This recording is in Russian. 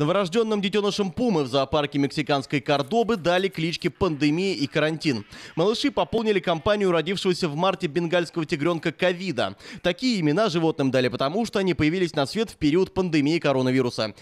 Новорожденным детенышам пумы в зоопарке мексиканской Кордобы дали клички «Пандемия» и «Карантин». Малыши пополнили компанию родившегося в марте бенгальского тигренка ковида. Такие имена животным дали потому, что они появились на свет в период пандемии коронавируса.